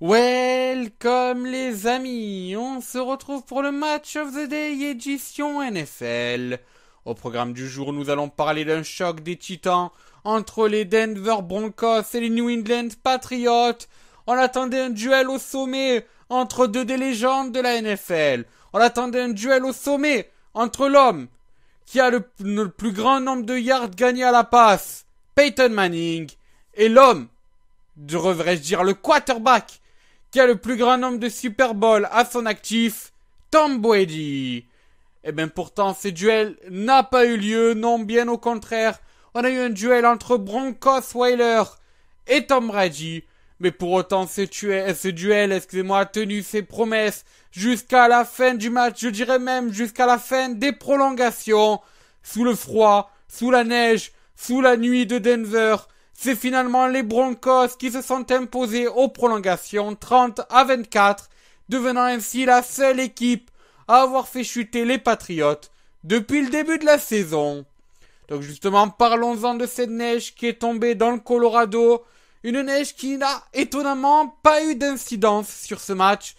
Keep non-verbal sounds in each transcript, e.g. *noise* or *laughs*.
Welcome les amis, on se retrouve pour le Match of the Day édition NFL. Au programme du jour, nous allons parler d'un choc des titans entre les Denver Broncos et les New England Patriots. On attendait un duel au sommet entre deux des légendes de la NFL. On attendait un duel au sommet entre l'homme qui a le, plus grand nombre de yards gagnés à la passe, Peyton Manning, et l'homme, devrais-je dire le quarterback, qui a le plus grand nombre de Super Bowl à son actif, Tom Brady. Eh bien pourtant, ce duel n'a pas eu lieu, non, bien au contraire. On a eu un duel entre Broncos Weiler et Tom Brady. Mais pour autant, euh, ce duel excusez-moi, a tenu ses promesses jusqu'à la fin du match, je dirais même jusqu'à la fin des prolongations, sous le froid, sous la neige, sous la nuit de Denver, c'est finalement les Broncos qui se sont imposés aux prolongations 30 à 24, devenant ainsi la seule équipe à avoir fait chuter les Patriotes depuis le début de la saison. Donc justement, parlons-en de cette neige qui est tombée dans le Colorado. Une neige qui n'a étonnamment pas eu d'incidence sur ce match.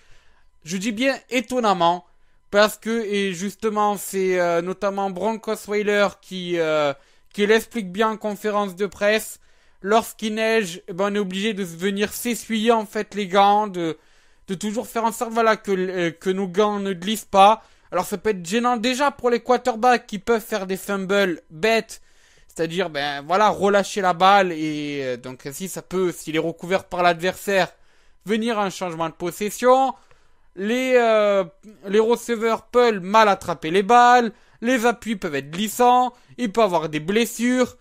Je dis bien étonnamment, parce que, et justement, c'est euh, notamment Broncos Weiler qui, euh, qui l'explique bien en conférence de presse lorsqu'il neige, eh ben, on est obligé de venir s'essuyer en fait les gants, de, toujours faire en sorte voilà euh, que, nos gants ne glissent pas. Alors ça peut être gênant déjà pour les quarterbacks qui peuvent faire des fumbles bêtes, c'est-à-dire ben voilà relâcher la balle et euh, donc ainsi ça peut, s'il est recouvert par l'adversaire, venir un changement de possession. Les, euh, les receveurs peuvent mal attraper les balles, les appuis peuvent être glissants, il peut avoir des blessures.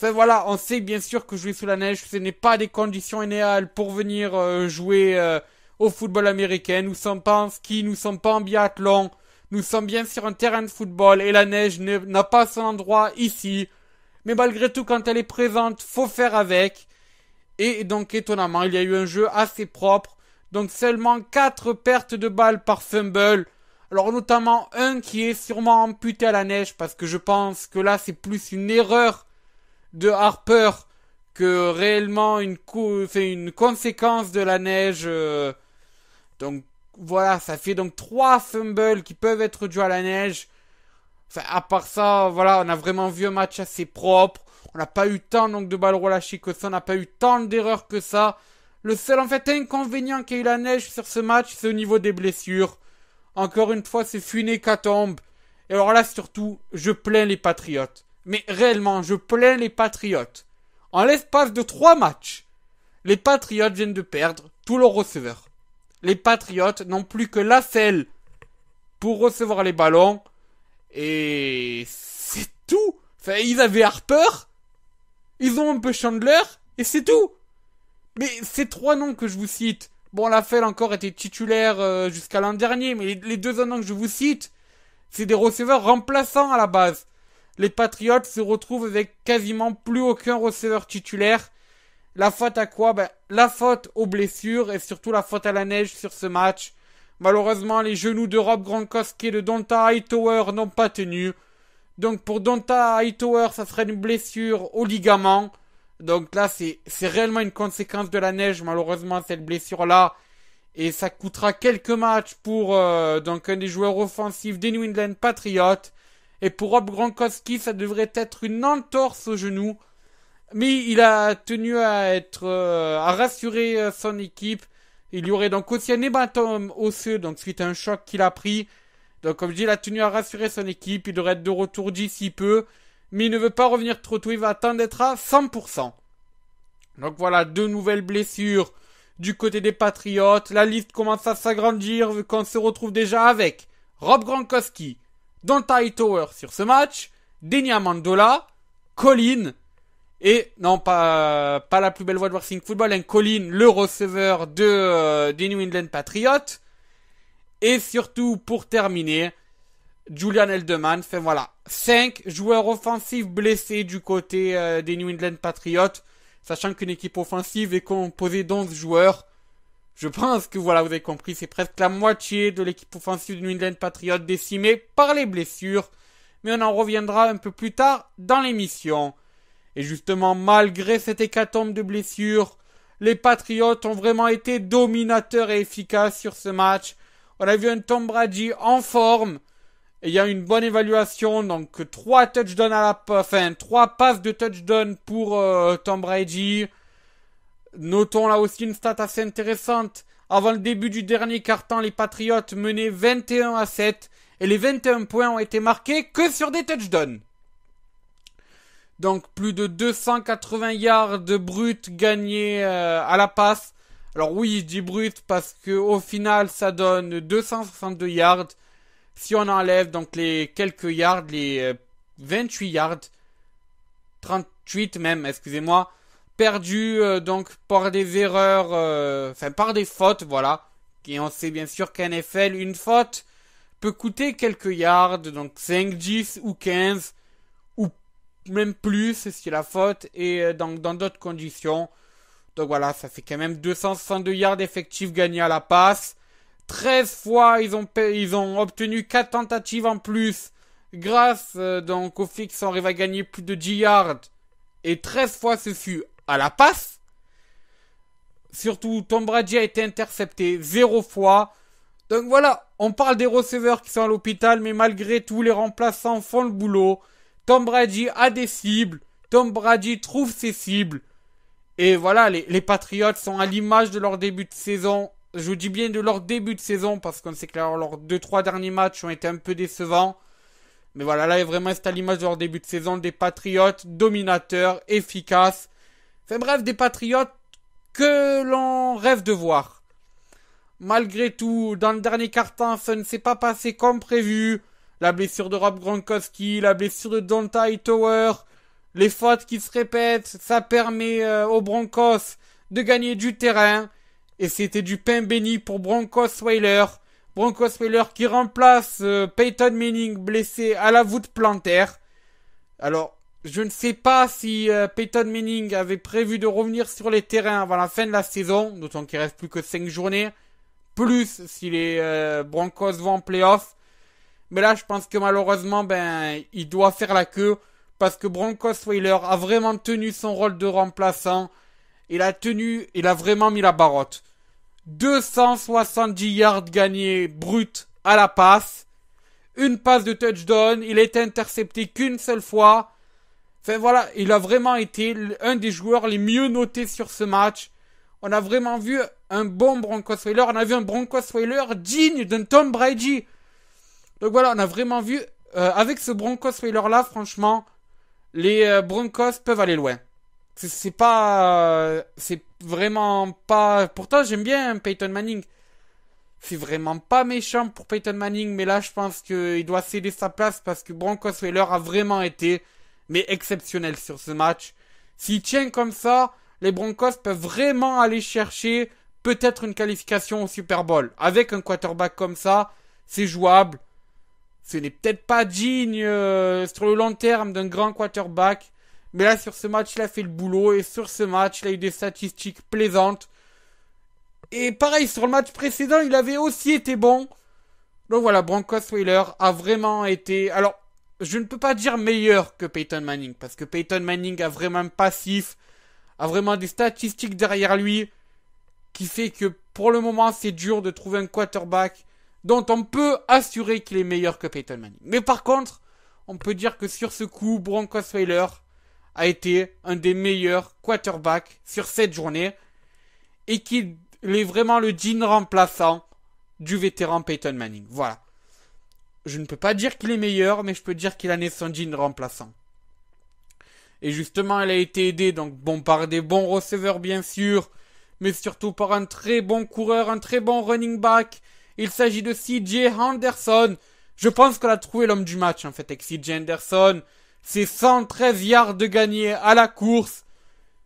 Enfin voilà, on sait bien sûr que jouer sous la neige, ce n'est pas des conditions idéales pour venir euh, jouer euh, au football américain. Nous sommes pas en ski, nous sommes pas en biathlon. Nous sommes bien sur un terrain de football et la neige n'a pas son endroit ici. Mais malgré tout, quand elle est présente, faut faire avec. Et donc étonnamment, il y a eu un jeu assez propre. Donc seulement 4 pertes de balles par fumble. Alors notamment un qui est sûrement amputé à la neige parce que je pense que là c'est plus une erreur de Harper que réellement une, une conséquence de la neige. Euh, donc voilà, ça fait donc trois fumbles qui peuvent être dus à la neige. Enfin, à part ça, voilà, on a vraiment vu un match assez propre. On n'a pas eu tant donc, de balles relâchées que ça. On n'a pas eu tant d'erreurs que ça. Le seul en fait inconvénient qu'a eu la neige sur ce match, c'est au niveau des blessures. Encore une fois, c'est qu'à tombe Et alors là, surtout, je plains les Patriotes. Mais réellement, je plains les Patriotes. En l'espace de trois matchs, les Patriotes viennent de perdre tous leurs receveurs. Les Patriotes n'ont plus que la selle pour recevoir les ballons. Et c'est tout. Enfin, ils avaient Harper, ils ont un peu Chandler, et c'est tout. Mais ces trois noms que je vous cite, bon, la FEL encore était titulaire euh, jusqu'à l'an dernier, mais les, deux noms que je vous cite, c'est des receveurs remplaçants à la base les Patriots se retrouvent avec quasiment plus aucun receveur titulaire. La faute à quoi ben, La faute aux blessures et surtout la faute à la neige sur ce match. Malheureusement, les genoux de Rob Gronkowski et de Donta Hightower n'ont pas tenu. Donc pour Donta Hightower, ça serait une blessure au ligament. Donc là, c'est réellement une conséquence de la neige, malheureusement, cette blessure-là. Et ça coûtera quelques matchs pour euh, donc un des joueurs offensifs des New England Patriots. Et pour Rob Gronkowski, ça devrait être une entorse au genou. Mais il a tenu à être, euh, à rassurer euh, son équipe. Il y aurait donc aussi un hématome osseux, donc suite à un choc qu'il a pris. Donc comme je dis, il a tenu à rassurer son équipe. Il devrait être de retour d'ici peu. Mais il ne veut pas revenir trop tôt. Il va attendre d'être à 100%. Donc voilà, deux nouvelles blessures du côté des Patriotes. La liste commence à s'agrandir vu qu'on se retrouve déjà avec Rob Gronkowski, dans le Tower sur ce match, Denia Mandola, Colin, et non, pas, pas la plus belle voix de Wrestling Football, un hein, Colin, le receveur de, des New England Patriots. Et surtout, pour terminer, Julian Eldeman. Fait voilà, 5 joueurs offensifs blessés du côté des New England Patriots, sachant qu'une équipe offensive est composée d'11 joueurs. Je pense que voilà, vous avez compris, c'est presque la moitié de l'équipe offensive du New England Patriots décimée par les blessures. Mais on en reviendra un peu plus tard dans l'émission. Et justement, malgré cette hécatombe de blessures, les Patriots ont vraiment été dominateurs et efficaces sur ce match. On a vu un Tom Brady en forme. ayant il y a une bonne évaluation, donc trois touchdowns à la, enfin trois passes de touchdown pour euh, Tom Brady, Notons là aussi une stat assez intéressante. Avant le début du dernier carton, les Patriotes menaient 21 à 7 et les 21 points ont été marqués que sur des touchdowns. Donc plus de 280 yards de brut gagnés euh, à la passe. Alors oui, je dis brut parce que au final ça donne 262 yards. Si on enlève donc les quelques yards, les 28 euh, yards, 38 même, excusez-moi, perdu euh, donc par des erreurs, euh, enfin par des fautes, voilà. Et on sait bien sûr qu'un NFL, une faute peut coûter quelques yards, donc 5, 10 ou 15, ou même plus si la faute est euh, donc dans d'autres conditions. Donc voilà, ça fait quand même 262 yards effectifs gagnés à la passe. 13 fois, ils ont, ils ont obtenu 4 tentatives en plus grâce donc au fait qu'ils va à gagner plus de 10 yards. Et 13 fois, ce fut à la passe. Surtout, Tom Brady a été intercepté zéro fois. Donc voilà, on parle des receveurs qui sont à l'hôpital, mais malgré tout, les remplaçants font le boulot. Tom Brady a des cibles. Tom Brady trouve ses cibles. Et voilà, les, les Patriots sont à l'image de leur début de saison. Je vous dis bien de leur début de saison, parce qu'on sait que leurs deux, trois derniers matchs ont été un peu décevants. Mais voilà, là, vraiment, c'est à l'image de leur début de saison des Patriots, dominateurs, efficaces. Enfin bref, des patriotes que l'on rêve de voir. Malgré tout, dans le dernier carton, ça ne s'est pas passé comme prévu. La blessure de Rob Gronkowski, la blessure de Dante Tower, les fautes qui se répètent, ça permet euh, aux Broncos de gagner du terrain. Et c'était du pain béni pour Broncos Weiler. Broncos Weiler qui remplace euh, Peyton Manning blessé à la voûte plantaire. Alors, je ne sais pas si euh, Peyton Manning avait prévu de revenir sur les terrains avant la fin de la saison, d'autant qu'il reste plus que 5 journées, plus si les euh, Broncos vont en playoff. Mais là, je pense que malheureusement, ben, il doit faire la queue, parce que Broncos Wheeler a vraiment tenu son rôle de remplaçant. Il a tenu, il a vraiment mis la barotte. 270 yards gagnés brut à la passe. Une passe de touchdown. Il est intercepté qu'une seule fois. Enfin voilà, il a vraiment été un des joueurs les mieux notés sur ce match. On a vraiment vu un bon Broncos Wailer. On a vu un Broncos Wailer digne d'un Tom Brady. Donc voilà, on a vraiment vu, euh, avec ce Broncos Wailer là, franchement, les euh, Broncos peuvent aller loin. C'est pas. Euh, c'est vraiment pas. Pourtant, j'aime bien Peyton Manning. C'est vraiment pas méchant pour Peyton Manning, mais là, je pense qu'il doit céder sa place parce que Broncos Wailer a vraiment été mais exceptionnel sur ce match. S'il tient comme ça, les Broncos peuvent vraiment aller chercher peut-être une qualification au Super Bowl. Avec un quarterback comme ça, c'est jouable. Ce n'est peut-être pas digne euh, sur le long terme d'un grand quarterback. Mais là, sur ce match, il a fait le boulot. Et sur ce match, il a eu des statistiques plaisantes. Et pareil, sur le match précédent, il avait aussi été bon. Donc voilà, Broncos Wheeler a vraiment été... Alors, je ne peux pas dire meilleur que Peyton Manning, parce que Peyton Manning a vraiment un passif, a vraiment des statistiques derrière lui, qui fait que pour le moment, c'est dur de trouver un quarterback dont on peut assurer qu'il est meilleur que Peyton Manning. Mais par contre, on peut dire que sur ce coup, Broncosweiler a été un des meilleurs quarterbacks sur cette journée, et qu'il est vraiment le jean remplaçant du vétéran Peyton Manning. Voilà je ne peux pas dire qu'il est meilleur, mais je peux dire qu'il a jean remplaçant. Et justement, elle a été aidée donc bon par des bons receveurs bien sûr, mais surtout par un très bon coureur, un très bon running back. Il s'agit de CJ Henderson. Je pense qu'on a trouvé l'homme du match en fait avec CJ Henderson. C'est 113 yards de gagné à la course.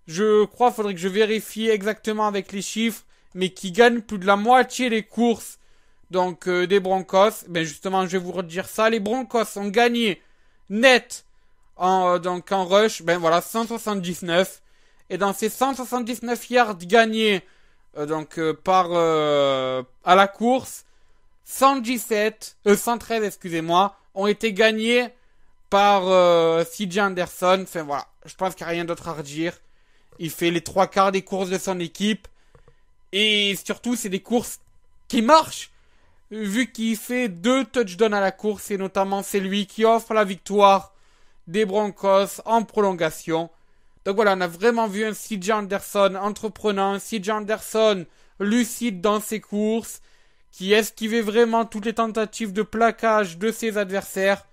Je crois, faudrait que je vérifie exactement avec les chiffres, mais qui gagne plus de la moitié des courses donc euh, des Broncos. Ben justement, je vais vous redire ça. Les Broncos ont gagné net en, euh, donc en rush, ben voilà, 179. Et dans ces 179 yards gagnés euh, donc par à la course, 117, 113 excusez-moi, ont été gagnés par CJ Anderson. Enfin voilà, je pense qu'il n'y a rien d'autre à redire. Il fait les trois quarts des courses de son équipe. Et surtout, c'est des courses qui marchent vu qu'il fait deux touchdowns à la course et notamment c'est lui qui offre la victoire des Broncos en prolongation. Donc voilà, on a vraiment vu un CJ Anderson entreprenant, un CJ Anderson lucide dans ses courses, qui esquivait vraiment toutes les tentatives de plaquage de ses adversaires.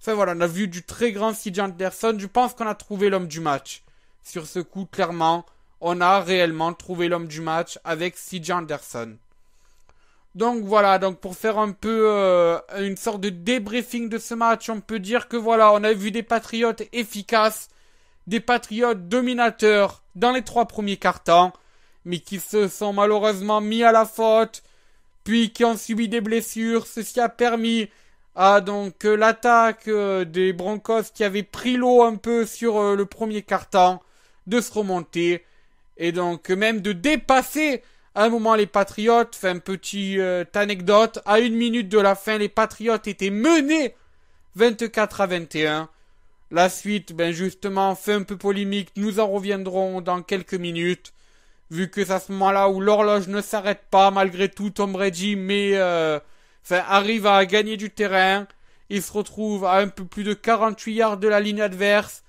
Enfin voilà, on a vu du très grand CJ Anderson. Je pense qu'on a trouvé l'homme du match. Sur ce coup, clairement, on a réellement trouvé l'homme du match avec CJ Anderson. Donc voilà, donc pour faire un peu euh, une sorte de débriefing de ce match, on peut dire que voilà, on a vu des patriotes efficaces, des patriotes dominateurs dans les trois premiers cartons, mais qui se sont malheureusement mis à la faute, puis qui ont subi des blessures. Ceci a permis à donc euh, l'attaque euh, des Broncos qui avaient pris l'eau un peu sur le premier carton de se remonter et donc même de dépasser un moment, les Patriotes, enfin, un petit euh, anecdote, à une minute de la fin, les Patriotes étaient menés 24 à 21. La suite, ben justement, fait un peu polémique. Nous en reviendrons dans quelques minutes. Vu que c'est à ce moment-là où l'horloge ne s'arrête pas, malgré tout, Tom Brady mais, euh, arrive à gagner du terrain. Il se retrouve à un peu plus de 48 yards de la ligne adverse.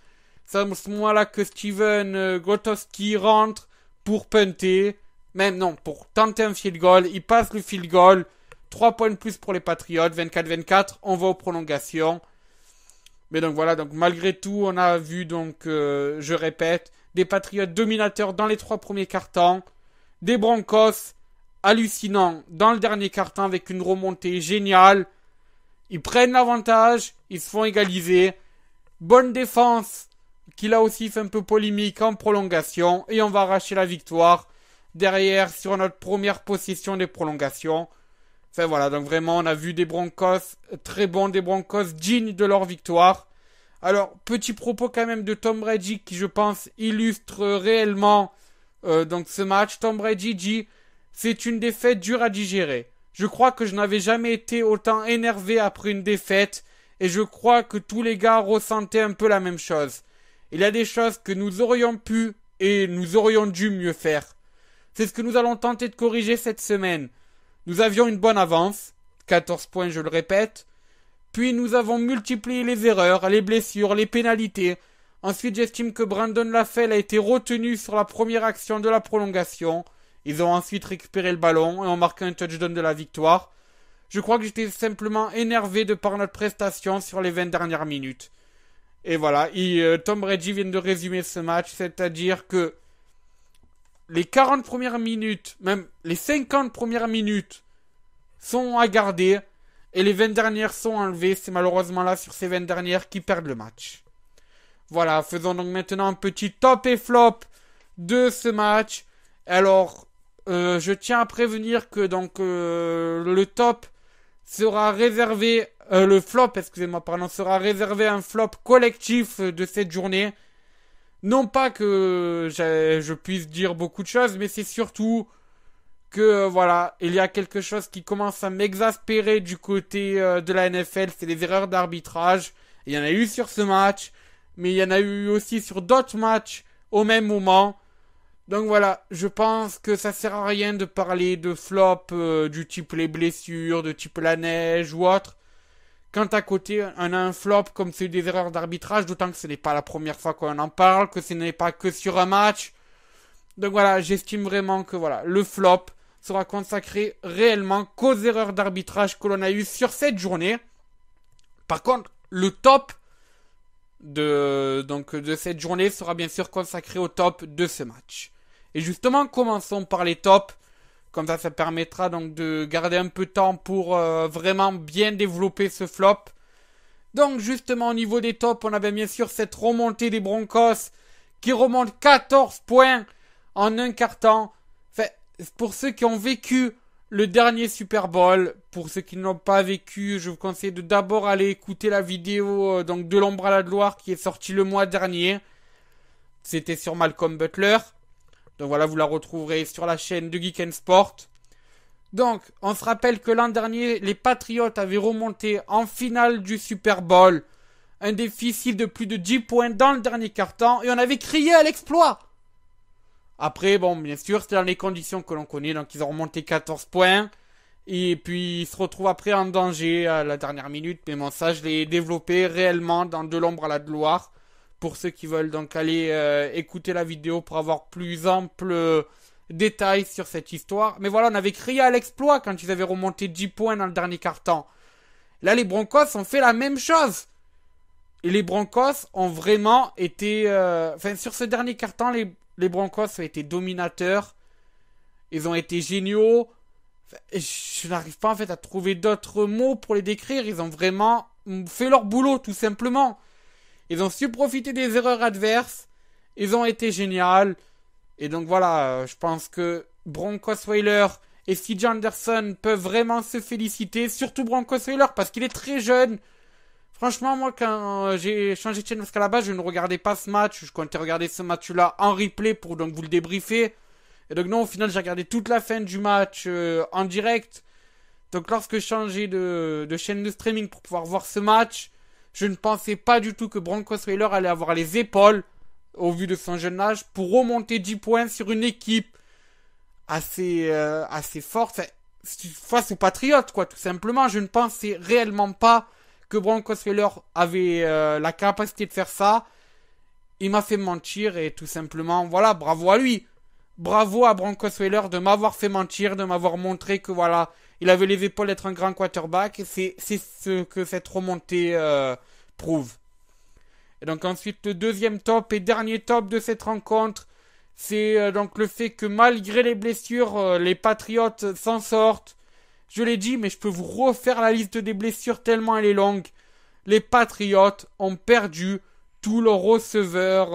C'est à ce moment-là que Steven euh, Grotowski rentre pour punter. Même non, pour tenter un field goal. Il passe le field goal. 3 points de plus pour les Patriotes. 24-24. On va aux prolongations. Mais donc voilà, donc malgré tout, on a vu, donc euh, je répète, des Patriotes dominateurs dans les trois premiers cartons. Des Broncos hallucinants dans le dernier carton avec une remontée géniale. Ils prennent l'avantage. Ils se font égaliser. Bonne défense qui là aussi fait un peu polémique en prolongation. Et on va arracher la victoire derrière sur notre première position des prolongations. Enfin voilà, donc vraiment on a vu des Broncos, très bons des Broncos, dignes de leur victoire. Alors, petit propos quand même de Tom Brady qui je pense illustre réellement euh, donc ce match. Tom Brady dit c'est une défaite dure à digérer. Je crois que je n'avais jamais été autant énervé après une défaite et je crois que tous les gars ressentaient un peu la même chose. Il y a des choses que nous aurions pu et nous aurions dû mieux faire. C'est ce que nous allons tenter de corriger cette semaine. Nous avions une bonne avance, 14 points je le répète, puis nous avons multiplié les erreurs, les blessures, les pénalités. Ensuite j'estime que Brandon Lafell a été retenu sur la première action de la prolongation. Ils ont ensuite récupéré le ballon et ont marqué un touchdown de la victoire. Je crois que j'étais simplement énervé de par notre prestation sur les 20 dernières minutes. Et voilà, euh, Tom Brady vient de résumer ce match, c'est-à-dire que les 40 premières minutes, même les 50 premières minutes sont à garder et les 20 dernières sont enlevées. C'est malheureusement là sur ces 20 dernières qui perdent le match. Voilà, faisons donc maintenant un petit top et flop de ce match. Alors, euh, je tiens à prévenir que donc euh, le top sera réservé, euh, le flop, excusez-moi, pardon, sera réservé à un flop collectif de cette journée non pas que je puisse dire beaucoup de choses, mais c'est surtout que euh, voilà, il y a quelque chose qui commence à m'exaspérer du côté euh, de la NFL, c'est les erreurs d'arbitrage. Il y en a eu sur ce match, mais il y en a eu aussi sur d'autres matchs au même moment. Donc voilà, je pense que ça sert à rien de parler de flop euh, du type les blessures, de type la neige ou autre. Quand à côté, on a un flop comme c'est des erreurs d'arbitrage, d'autant que ce n'est pas la première fois qu'on en parle, que ce n'est pas que sur un match. Donc voilà, j'estime vraiment que voilà, le flop sera consacré réellement qu'aux erreurs d'arbitrage que l'on a eues sur cette journée. Par contre, le top de, donc, de cette journée sera bien sûr consacré au top de ce match. Et justement, commençons par les tops. Comme ça, ça permettra donc de garder un peu de temps pour euh, vraiment bien développer ce flop. Donc justement au niveau des tops, on avait bien sûr cette remontée des Broncos qui remonte 14 points en un quart temps. pour ceux qui ont vécu le dernier Super Bowl, pour ceux qui n'ont pas vécu, je vous conseille de d'abord aller écouter la vidéo euh, donc de l'ombre à la gloire qui est sortie le mois dernier. C'était sur Malcolm Butler. Donc voilà, vous la retrouverez sur la chaîne de Geek Sport. Donc, on se rappelle que l'an dernier, les Patriotes avaient remonté en finale du Super Bowl un déficit de plus de 10 points dans le dernier quart-temps et on avait crié à l'exploit. Après, bon, bien sûr, c'est dans les conditions que l'on connaît, donc ils ont remonté 14 points. Et puis, ils se retrouvent après en danger à la dernière minute, mais bon, ça, je l'ai développé réellement dans De l'ombre à la gloire pour ceux qui veulent donc aller euh, écouter la vidéo pour avoir plus ample euh, détails sur cette histoire. Mais voilà, on avait crié à l'exploit quand ils avaient remonté 10 points dans le dernier carton Là, les Broncos ont fait la même chose. Et les Broncos ont vraiment été... Euh, enfin, sur ce dernier carton les, les Broncos ont été dominateurs. Ils ont été géniaux. Je n'arrive pas en fait à trouver d'autres mots pour les décrire. Ils ont vraiment mm, fait leur boulot, tout simplement. Ils ont su profiter des erreurs adverses. Ils ont été géniaux. Et donc voilà, euh, je pense que Bronco et CJ Anderson peuvent vraiment se féliciter. Surtout Bronco parce qu'il est très jeune. Franchement, moi, quand euh, j'ai changé de chaîne, parce qu'à la base, je ne regardais pas ce match. Je comptais regarder ce match-là en replay pour donc vous le débriefer. Et donc, non, au final, j'ai regardé toute la fin du match euh, en direct. Donc, lorsque j'ai changé de, chaîne de streaming pour pouvoir voir ce match, je ne pensais pas du tout que Bronco allait avoir les épaules, au vu de son jeune âge, pour remonter 10 points sur une équipe assez, euh, assez forte face aux Patriotes, quoi, tout simplement. Je ne pensais réellement pas que Bronco avait euh, la capacité de faire ça. Il m'a fait mentir et tout simplement, voilà, bravo à lui. Bravo à Bronco de m'avoir fait mentir, de m'avoir montré que voilà, il avait les épaules d'être un grand quarterback. C'est ce que cette remontée euh, prouve. Et donc ensuite, le deuxième top et dernier top de cette rencontre, c'est euh, donc le fait que malgré les blessures, euh, les Patriotes s'en sortent. Je l'ai dit, mais je peux vous refaire la liste des blessures tellement elle est longue. Les Patriotes ont perdu tout leur receveur.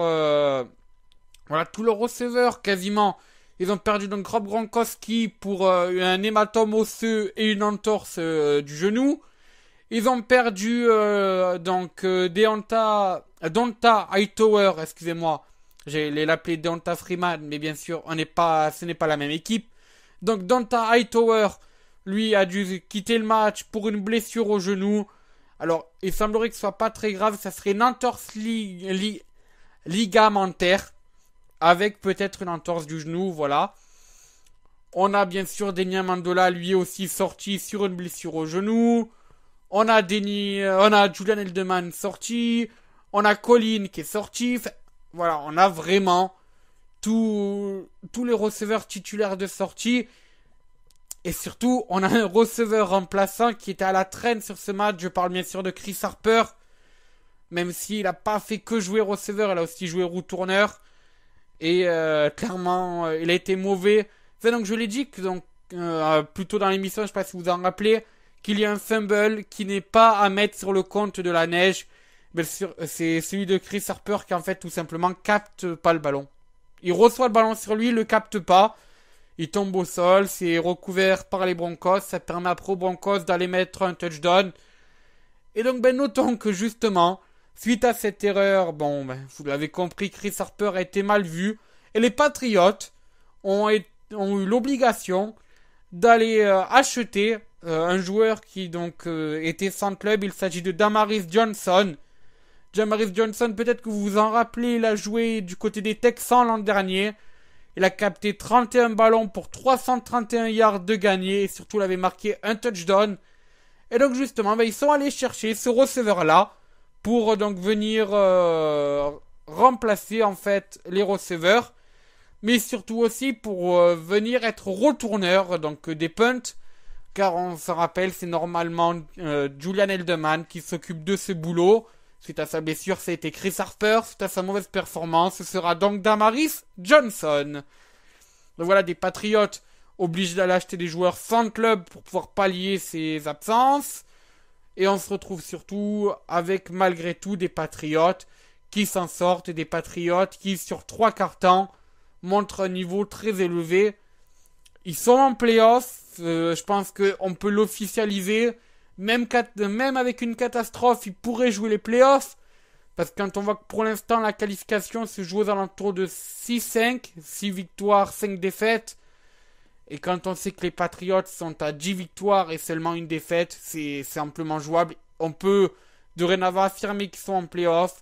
voilà, tout leur receveur quasiment. Ils ont perdu donc Rob Gronkowski pour euh, un hématome osseux et une entorse euh, du genou. Ils ont perdu euh, donc Deonta, Donta Hightower, excusez-moi. J'allais l'appeler Donta Freeman, mais bien sûr, on n'est pas, ce n'est pas la même équipe. Donc Donta Hightower, lui, a dû quitter le match pour une blessure au genou. Alors, il semblerait que ce soit pas très grave, ça serait une entorse ligamentaire avec peut-être une entorse du genou, voilà. On a bien sûr Denia Mandola, lui aussi sorti sur une blessure au genou. On a euh, on a Julian Eldeman sorti. On a Colin qui est sorti. voilà, on a vraiment tous les receveurs titulaires de sortie. Et surtout, on a un receveur remplaçant qui était à la traîne sur ce match. Je parle bien sûr de Chris Harper. Même s'il n'a pas fait que jouer receveur, il a aussi joué roue tourneur. Et euh, clairement, euh, il a été mauvais. donc je l'ai dit que donc euh, plutôt dans l'émission, je sais pas si vous en rappelez, qu'il y a un fumble qui n'est pas à mettre sur le compte de la neige. C'est celui de Chris Harper qui en fait tout simplement capte pas le ballon. Il reçoit le ballon sur lui, il le capte pas. Il tombe au sol, c'est recouvert par les Broncos. Ça permet à Pro Broncos d'aller mettre un touchdown. Et donc, ben, notons que justement, Suite à cette erreur, bon, ben, vous l'avez compris, Chris Harper a été mal vu. Et les Patriotes ont, eu l'obligation d'aller euh, acheter euh, un joueur qui donc euh, était sans club. Il s'agit de Damaris Johnson. Damaris Johnson, peut-être que vous vous en rappelez, il a joué du côté des Texans l'an dernier. Il a capté 31 ballons pour 331 yards de gagné et surtout il avait marqué un touchdown. Et donc justement, ben, ils sont allés chercher ce receveur-là pour euh, donc venir euh, remplacer en fait les receveurs, mais surtout aussi pour euh, venir être retourneur donc des punts, car on se rappelle c'est normalement Julian Eldeman qui s'occupe de ce boulot. Suite à sa blessure, ça a été Chris Harper. Suite à sa mauvaise performance, ce sera donc Damaris Johnson. Donc voilà, des Patriotes obligés d'aller acheter des joueurs sans club pour pouvoir pallier ses absences. Et on se retrouve surtout avec malgré tout des patriotes qui s'en sortent, des patriotes qui sur trois quarts temps montrent un niveau très élevé. Ils sont en playoffs. Euh, je pense qu'on peut l'officialiser. Même, même avec une catastrophe, ils pourraient jouer les playoffs. Parce que quand on voit que pour l'instant la qualification se joue aux alentours de 6-5, 6 victoires, 5 défaites, et quand on sait que les Patriots sont à 10 victoires et seulement une défaite, c'est simplement jouable. On peut dorénavant affirmer qu'ils sont en playoff.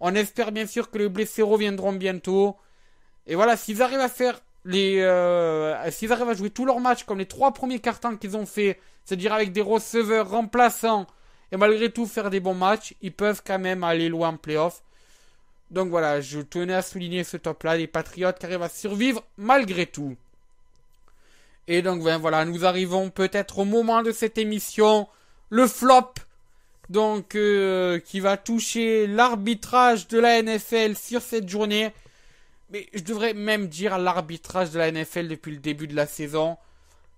On espère bien sûr que les blessés reviendront bientôt. Et voilà, s'ils arrivent à faire les. Euh, s'ils arrivent à jouer tous leurs matchs comme les trois premiers cartons qu'ils ont fait, c'est-à-dire avec des receveurs remplaçants, et malgré tout faire des bons matchs, ils peuvent quand même aller loin en playoff. Donc voilà, je tenais à souligner ce top-là, les Patriotes qui arrivent à survivre malgré tout. Et donc ben, voilà, nous arrivons peut-être au moment de cette émission, le flop, donc euh, qui va toucher l'arbitrage de la NFL sur cette journée. Mais je devrais même dire l'arbitrage de la NFL depuis le début de la saison.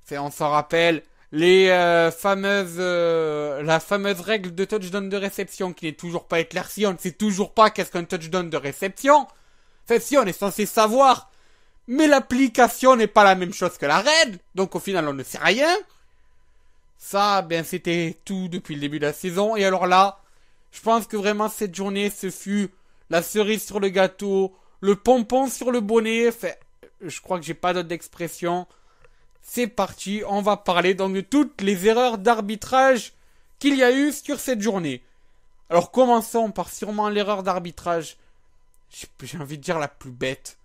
C'est, on s'en rappelle, les euh, fameuses, euh, la fameuse règle de touchdown de réception qui n'est toujours pas éclaircie. On ne sait toujours pas qu'est-ce qu'un touchdown de réception. Enfin, si, on est censé savoir mais l'application n'est pas la même chose que la raid, donc au final on ne sait rien. Ça, bien c'était tout depuis le début de la saison, et alors là, je pense que vraiment cette journée, ce fut la cerise sur le gâteau, le pompon sur le bonnet, je crois que j'ai pas d'autre expression. C'est parti, on va parler donc de toutes les erreurs d'arbitrage qu'il y a eu sur cette journée. Alors commençons par sûrement l'erreur d'arbitrage. J'ai envie de dire la plus bête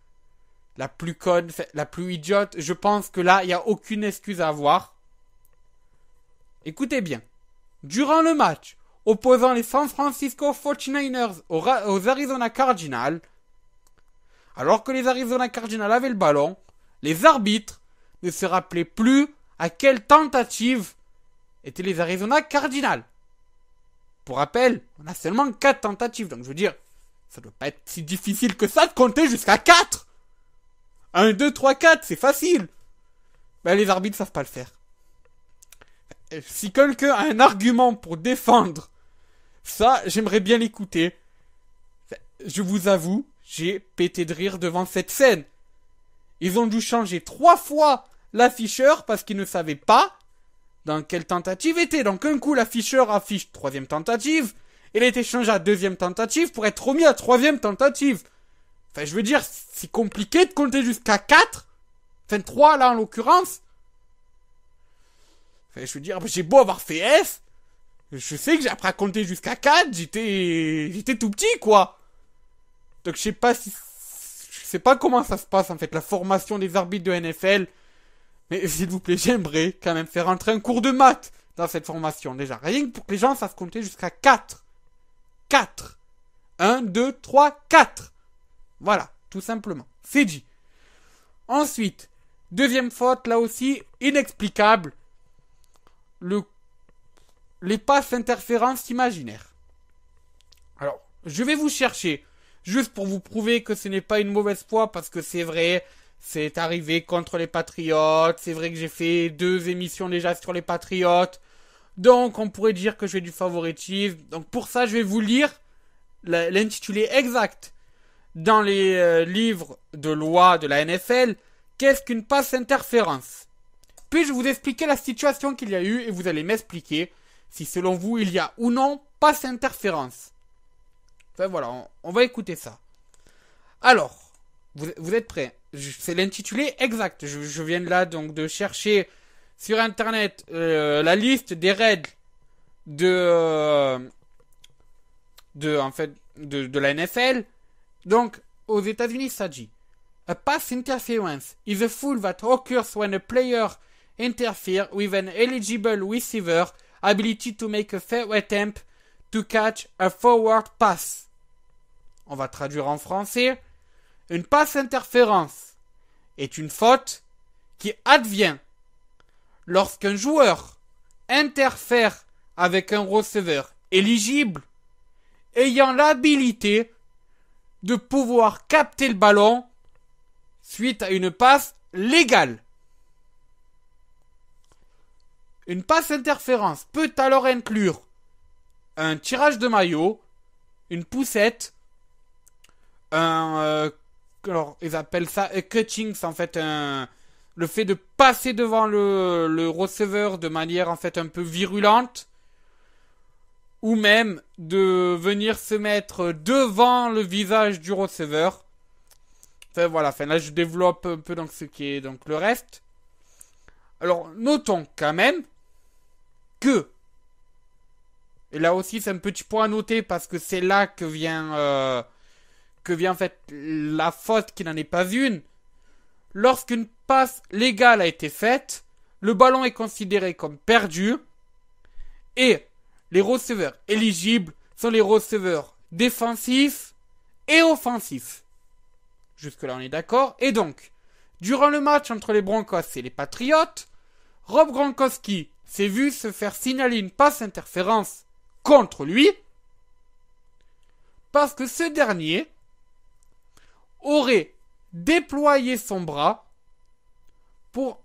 la plus conne, la plus idiote. Je pense que là, il n'y a aucune excuse à avoir. Écoutez bien. Durant le match opposant les San Francisco 49ers aux, Arizona Cardinals, alors que les Arizona Cardinals avaient le ballon, les arbitres ne se rappelaient plus à quelle tentative étaient les Arizona Cardinals. Pour rappel, on a seulement 4 tentatives, donc je veux dire, ça doit pas être si difficile que ça de compter jusqu'à 4 1, 2, 3, 4, c'est facile ben, les arbitres savent pas le faire. Si quelqu'un a un argument pour défendre ça, j'aimerais bien l'écouter. Je vous avoue, j'ai pété de rire devant cette scène. Ils ont dû changer trois fois l'afficheur parce qu'ils ne savaient pas dans quelle tentative était. Donc un coup l'afficheur affiche troisième tentative, Elle a été à deuxième tentative pour être remis à troisième tentative. Enfin, je veux dire, c'est compliqué de compter jusqu'à 4. Enfin, 3 là en l'occurrence. Enfin, je veux dire, j'ai beau avoir fait F. Je sais que j'ai appris à compter jusqu'à 4. J'étais. J'étais tout petit, quoi. Donc, je sais pas si. Je sais pas comment ça se passe en fait, la formation des arbitres de NFL. Mais *laughs* s'il vous plaît, j'aimerais quand même faire entrer un cours de maths dans cette formation déjà. Rien que pour que les gens sachent compter jusqu'à 4. 4. 1, 2, 3, 4. Voilà, tout simplement. C'est dit. Ensuite, deuxième faute, là aussi, inexplicable. Le... Les passes interférences imaginaires. Alors, je vais vous chercher, juste pour vous prouver que ce n'est pas une mauvaise foi, parce que c'est vrai, c'est arrivé contre les Patriotes, c'est vrai que j'ai fait deux émissions déjà sur les Patriotes, donc on pourrait dire que je du favoritisme. Donc pour ça, je vais vous lire l'intitulé exact dans les euh, livres de loi de la NFL qu'est-ce qu'une passe interférence. Puis je vous expliquer la situation qu'il y a eu et vous allez m'expliquer si selon vous il y a ou non passe interférence. Enfin voilà, on, va écouter ça. Alors, vous, êtes prêts C'est l'intitulé exact. Je, viens là donc de chercher sur internet euh, la liste des règles de, euh, de en fait de la NFL donc, aux États-Unis, ça dit A pass interference is a foul that occurs when a player interferes with an eligible receiver ability to make a fair attempt to catch a forward pass. On va traduire en français. Une passe interférence est une faute qui advient lorsqu'un joueur interfère avec un receveur éligible ayant l'habilité de pouvoir capter le ballon suite à une passe légale. Une passe interférence peut alors inclure un tirage de maillot, une poussette, un... Euh, alors, ils appellent ça un cutting, c'est en fait un, le fait de passer devant le, le receveur de manière en fait un peu virulente ou même de venir se mettre devant le visage du receveur. Enfin voilà, enfin, là je développe un peu donc, ce qui est donc le reste. Alors notons quand même que et là aussi c'est un petit point à noter parce que c'est là que vient euh, que vient en fait la faute qui n'en est pas une. Lorsqu'une passe légale a été faite, le ballon est considéré comme perdu et les receveurs éligibles sont les receveurs défensifs et offensifs. Jusque-là, on est d'accord. Et donc, durant le match entre les Broncos et les patriotes, Rob Gronkowski s'est vu se faire signaler une passe interférence contre lui parce que ce dernier aurait déployé son bras pour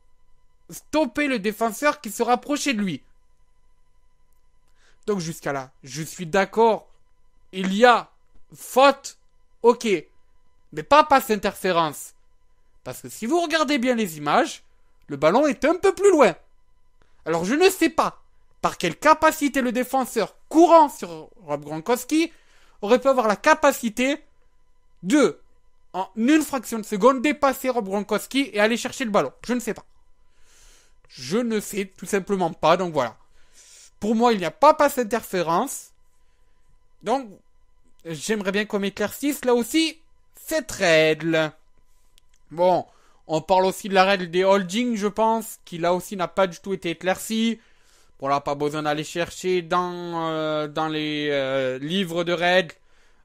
stopper le défenseur qui se rapprochait de lui. Donc jusqu'à là, je suis d'accord. Il y a faute, ok. Mais pas passe interférence. Parce que si vous regardez bien les images, le ballon est un peu plus loin. Alors je ne sais pas par quelle capacité le défenseur courant sur Rob Gronkowski aurait pu avoir la capacité de, en une fraction de seconde, dépasser Rob Gronkowski et aller chercher le ballon. Je ne sais pas. Je ne sais tout simplement pas, donc voilà. Pour moi, il n'y a pas passe interférence. Donc, j'aimerais bien qu'on m'éclaircisse là aussi cette règle. Bon, on parle aussi de la règle des holdings, je pense, qui là aussi n'a pas du tout été éclaircie. Bon, là, pas besoin d'aller chercher dans, euh, dans les euh, livres de règles.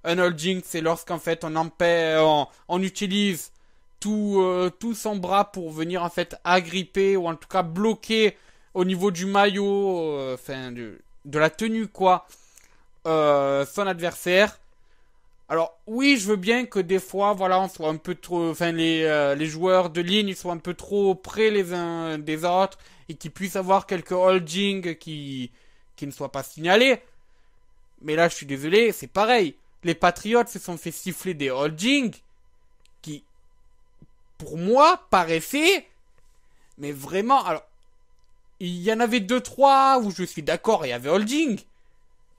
Un holding, c'est lorsqu'en fait on, empêche, euh, on, on, utilise tout, tout son bras pour venir en fait agripper ou en tout cas bloquer au niveau du maillot, euh, enfin de, la tenue quoi, euh, son adversaire. Alors oui, je veux bien que des fois, voilà, on soit un peu trop, enfin euh, les, joueurs de ligne ils soient un peu trop près les uns des autres et qu'ils puissent avoir quelques holdings qui qui ne soient pas signalés. Mais là, je suis désolé, c'est pareil. Les Patriotes se sont fait siffler des holdings qui, pour moi, paraissaient, mais vraiment, alors il y en avait deux, trois où je suis d'accord, il y avait Holding.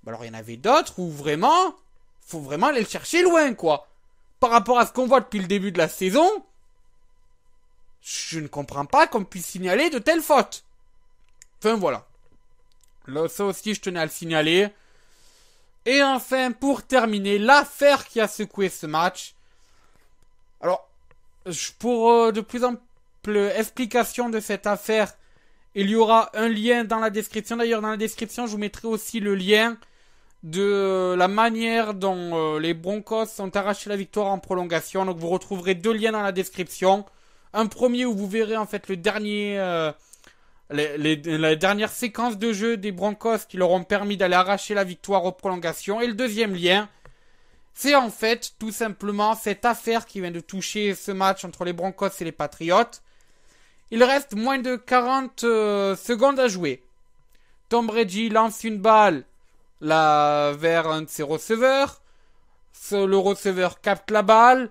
alors il y en avait d'autres où vraiment, faut vraiment aller le chercher loin, quoi. Par rapport à ce qu'on voit depuis le début de la saison, je ne comprends pas qu'on puisse signaler de telles fautes. Enfin voilà. Là, ça aussi, je tenais à le signaler. Et enfin, pour terminer, l'affaire qui a secoué ce match. Alors, pour euh, de plus amples explications de cette affaire, il y aura un lien dans la description. D'ailleurs, dans la description, je vous mettrai aussi le lien de la manière dont euh, les Broncos ont arraché la victoire en prolongation. Donc vous retrouverez deux liens dans la description. Un premier où vous verrez en fait le dernier, euh, la dernière séquence de jeu des Broncos qui leur ont permis d'aller arracher la victoire aux prolongations. Et le deuxième lien, c'est en fait tout simplement cette affaire qui vient de toucher ce match entre les Broncos et les Patriotes. Il reste moins de 40 euh, secondes à jouer. Tom Brady lance une balle la vers un de ses receveurs. Le receveur capte la balle.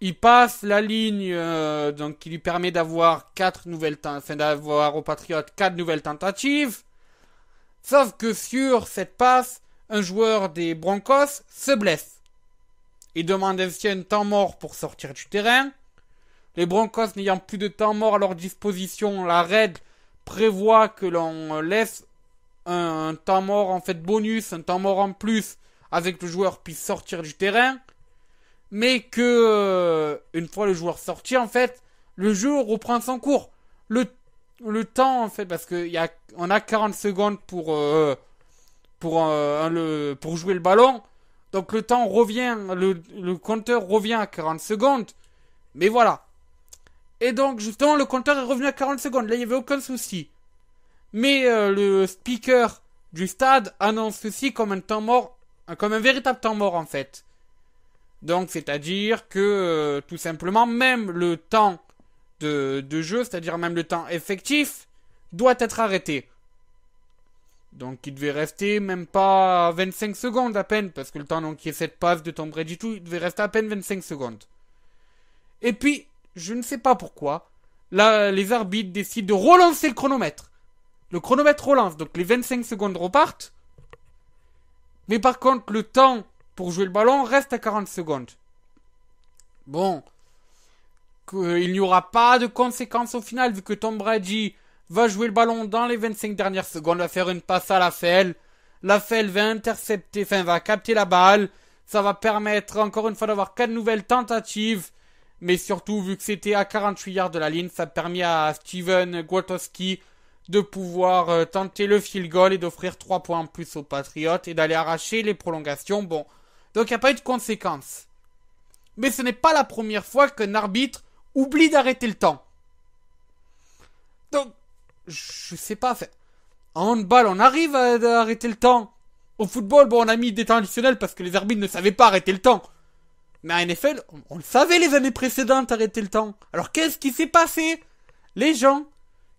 Il passe la ligne, euh, donc qui lui permet d'avoir quatre nouvelles, enfin, d'avoir aux Patriotes quatre nouvelles tentatives. Sauf que sur cette passe, un joueur des Broncos se blesse. Il demande un un temps mort pour sortir du terrain. Les Broncos n'ayant plus de temps mort à leur disposition, la règle prévoit que l'on laisse un, temps mort en fait bonus, un temps mort en plus, avec le joueur puisse sortir du terrain, mais que euh, une fois le joueur sorti en fait, le jeu reprend son cours. Le, le temps en fait, parce que y a, on a 40 secondes pour euh, pour euh, le pour jouer le ballon, donc le temps revient, le, le compteur revient à 40 secondes, mais voilà. Et donc, justement, le compteur est revenu à 40 secondes. Là, il n'y avait aucun souci. Mais euh, le speaker du stade annonce ceci comme un temps mort, euh, comme un véritable temps mort, en fait. Donc, c'est-à-dire que, euh, tout simplement, même le temps de, jeu, c'est-à-dire même le temps effectif, doit être arrêté. Donc il devait rester même pas 25 secondes à peine, parce que le temps donc, qui est cette passe de Tom du tout, il devait rester à peine 25 secondes. Et puis, je ne sais pas pourquoi, là, les arbitres décident de relancer le chronomètre. Le chronomètre relance, donc les 25 secondes repartent. Mais par contre, le temps pour jouer le ballon reste à 40 secondes. Bon, il n'y aura pas de conséquences au final, vu que Tom Brady va jouer le ballon dans les 25 dernières secondes, va faire une passe à la FEL. La FEL va intercepter, enfin va capter la balle. Ça va permettre encore une fois d'avoir quatre nouvelles tentatives mais surtout vu que c'était à 48 yards de la ligne, ça permet à Steven Gwatowski de pouvoir euh, tenter le field goal et d'offrir 3 points en plus aux Patriotes et d'aller arracher les prolongations. Bon, donc il n'y a pas eu de conséquences. Mais ce n'est pas la première fois qu'un arbitre oublie d'arrêter le temps. Donc, je sais pas. En handball, on arrive à, à arrêter le temps. Au football, bon, on a mis des temps additionnels parce que les arbitres ne savaient pas arrêter le temps. Mais à NFL, on, le savait les années précédentes, arrêter le temps. Alors qu'est-ce qui s'est passé Les gens,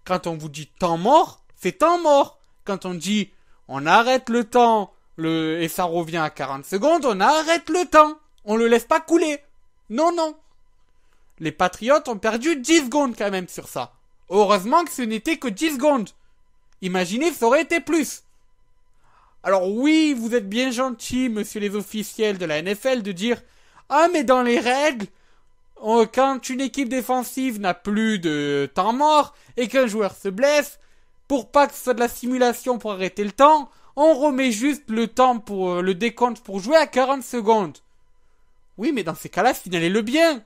quand on vous dit temps mort, c'est temps mort. Quand on dit on arrête le temps le, et ça revient à 40 secondes, on arrête le temps. On le laisse pas couler. Non, non. Les Patriotes ont perdu 10 secondes quand même sur ça. Heureusement que ce n'était que 10 secondes. Imaginez, ça aurait été plus. Alors oui, vous êtes bien gentil, monsieur les officiels de la NFL, de dire ah, mais dans les règles, quand une équipe défensive n'a plus de temps mort et qu'un joueur se blesse, pour pas que ce soit de la simulation pour arrêter le temps, on remet juste le temps pour euh, le décompte pour jouer à 40 secondes. Oui, mais dans ces cas-là, signalez-le bien.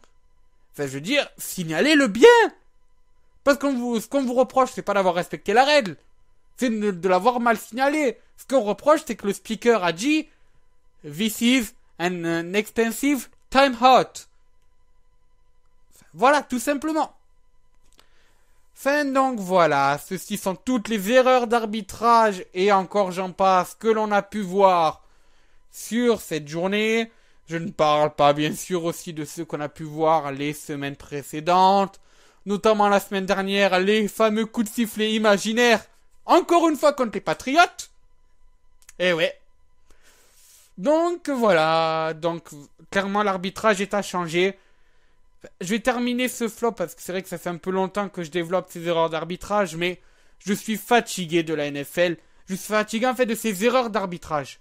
Enfin, je veux dire, signalez-le bien. Parce qu'on vous, ce qu'on vous reproche, c'est pas d'avoir respecté la règle. C'est de, l'avoir mal signalé. Ce qu'on reproche, c'est que le speaker a dit, this is un an extensive time out. Voilà, tout simplement. Fin donc voilà, ceci sont toutes les erreurs d'arbitrage et encore j'en passe que l'on a pu voir sur cette journée. Je ne parle pas bien sûr aussi de ce qu'on a pu voir les semaines précédentes, notamment la semaine dernière, les fameux coups de sifflet imaginaires, encore une fois contre les Patriotes. Eh ouais, donc voilà, donc clairement l'arbitrage est à changer. Je vais terminer ce flop parce que c'est vrai que ça fait un peu longtemps que je développe ces erreurs d'arbitrage, mais je suis fatigué de la NFL. Je suis fatigué en fait de ces erreurs d'arbitrage.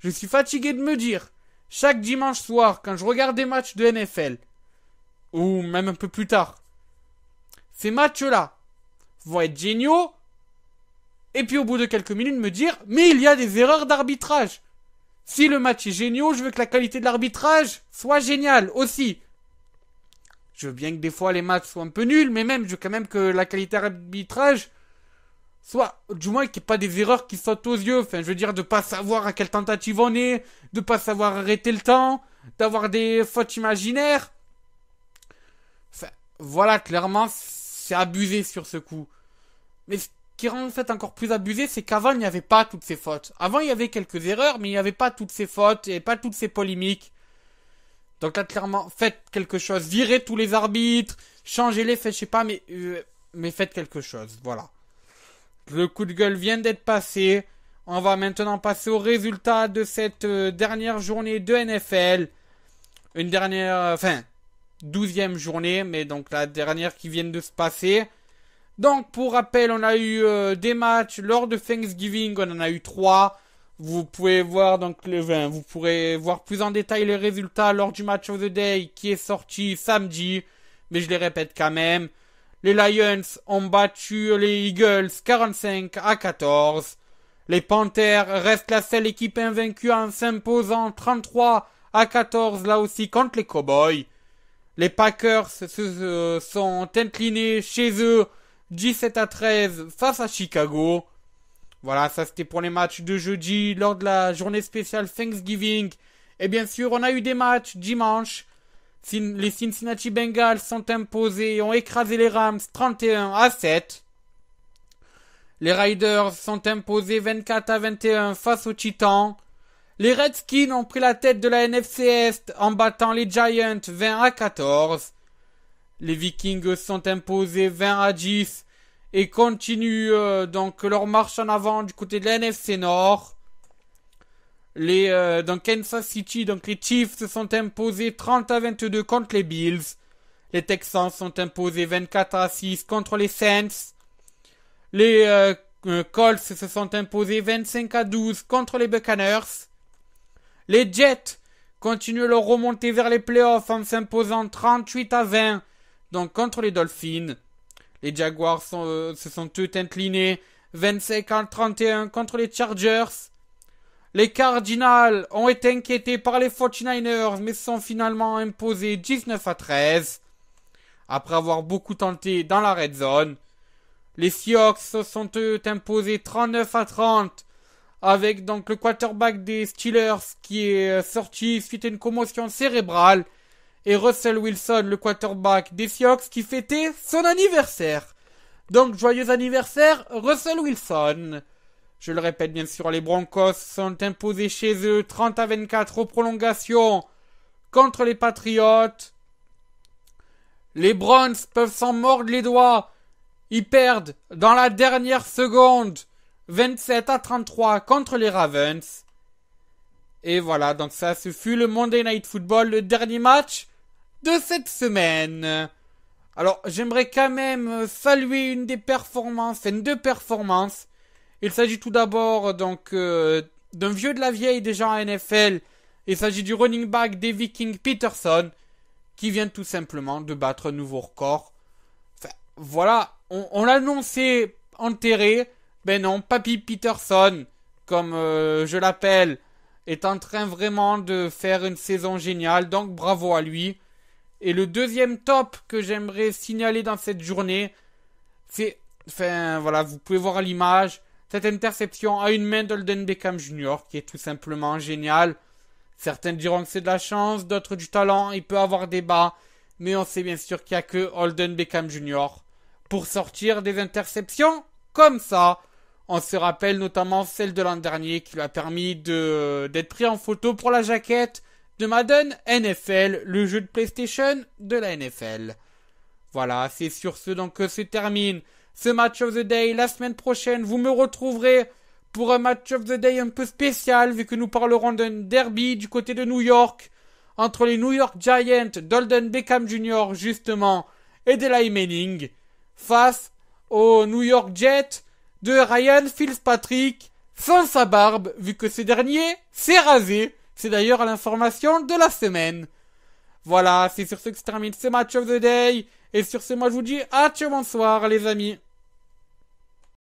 Je suis fatigué de me dire, chaque dimanche soir, quand je regarde des matchs de NFL, ou même un peu plus tard, ces matchs-là vont être géniaux, et puis au bout de quelques minutes me dire, mais il y a des erreurs d'arbitrage. Si le match est génial, je veux que la qualité de l'arbitrage soit géniale aussi. Je veux bien que des fois les matchs soient un peu nuls, mais même, je veux quand même que la qualité d'arbitrage soit, du moins qu'il n'y ait pas des erreurs qui sautent aux yeux. Enfin, je veux dire, de pas savoir à quelle tentative on est, de ne pas savoir arrêter le temps, d'avoir des fautes imaginaires. Enfin, voilà, clairement, c'est abusé sur ce coup. Mais qui rend le fait encore plus abusé, c'est qu'avant, il n'y avait pas toutes ces fautes. Avant, il y avait quelques erreurs, mais il n'y avait pas toutes ces fautes, et pas toutes ces polémiques. Donc là, clairement, faites quelque chose. Virez tous les arbitres, changez-les, faits, je sais pas, mais, euh, mais faites quelque chose. Voilà. Le coup de gueule vient d'être passé. On va maintenant passer au résultat de cette euh, dernière journée de NFL. Une dernière, euh, enfin, douzième journée, mais donc la dernière qui vient de se passer. Donc, pour rappel, on a eu euh, des matchs lors de Thanksgiving, on en a eu trois. Vous pouvez voir donc le, vin. vous pourrez voir plus en détail les résultats lors du match of the day qui est sorti samedi. Mais je les répète quand même. Les Lions ont battu les Eagles 45 à 14. Les Panthers restent la seule équipe invaincue en s'imposant 33 à 14 là aussi contre les Cowboys. Les Packers se euh, sont inclinés chez eux 17 à 13 face à Chicago. Voilà, ça c'était pour les matchs de jeudi lors de la journée spéciale Thanksgiving. Et bien sûr, on a eu des matchs dimanche. Les Cincinnati Bengals sont imposés et ont écrasé les Rams 31 à 7. Les Riders sont imposés 24 à 21 face aux Titans. Les Redskins ont pris la tête de la NFC Est en battant les Giants 20 à 14. Les Vikings sont imposés 20 à 10 et continuent euh, donc leur marche en avant du côté de l'NFC Nord. Les, euh, Kansas City, donc les Chiefs se sont imposés 30 à 22 contre les Bills. Les Texans sont imposés 24 à 6 contre les Saints. Les euh, euh, Colts se sont imposés 25 à 12 contre les Buccaneers. Les Jets continuent leur remontée vers les playoffs en s'imposant 38 à 20 donc contre les Dolphins, les Jaguars sont, euh, se sont eux inclinés. 25 à 31 contre les Chargers. Les Cardinals ont été inquiétés par les 49ers, mais sont finalement imposés 19 à 13. Après avoir beaucoup tenté dans la red zone, les Seahawks se sont eux imposés 39 à 30 avec donc le quarterback des Steelers qui est euh, sorti suite à une commotion cérébrale et Russell Wilson, le quarterback des Seahawks, qui fêtait son anniversaire. Donc, joyeux anniversaire, Russell Wilson. Je le répète, bien sûr, les Broncos sont imposés chez eux 30 à 24 aux prolongations contre les Patriots. Les Browns peuvent s'en mordre les doigts. Ils perdent dans la dernière seconde 27 à 33 contre les Ravens. Et voilà, donc ça, ce fut le Monday Night Football, le dernier match de cette semaine. Alors, j'aimerais quand même euh, saluer une des performances, une deux performances. Il s'agit tout d'abord donc euh, d'un vieux de la vieille déjà en NFL. Il s'agit du running back des Vikings Peterson qui vient tout simplement de battre un nouveau record. Enfin, voilà, on, l'annonçait enterré. Ben non, Papy Peterson, comme euh, je l'appelle, est en train vraiment de faire une saison géniale. Donc bravo à lui. Et le deuxième top que j'aimerais signaler dans cette journée, c'est, enfin voilà, vous pouvez voir à l'image, cette interception à une main d'Olden Beckham Jr. qui est tout simplement géniale. Certains diront que c'est de la chance, d'autres du talent, il peut avoir des bas, mais on sait bien sûr qu'il n'y a que Holden Beckham Jr. pour sortir des interceptions comme ça. On se rappelle notamment celle de l'an dernier qui lui a permis d'être pris en photo pour la jaquette de Madden NFL, le jeu de PlayStation de la NFL. Voilà, c'est sur ce donc que se termine ce Match of the Day. La semaine prochaine, vous me retrouverez pour un Match of the Day un peu spécial, vu que nous parlerons d'un derby du côté de New York, entre les New York Giants d'Olden Beckham Jr., justement, et de Manning, face aux New York Jets de Ryan Fitzpatrick, sans sa barbe, vu que ce dernier s'est rasé. C'est d'ailleurs l'information de la semaine. Voilà, c'est sur ce que se termine ce match of the day. Et sur ce, moi je vous dis à bonsoir les amis.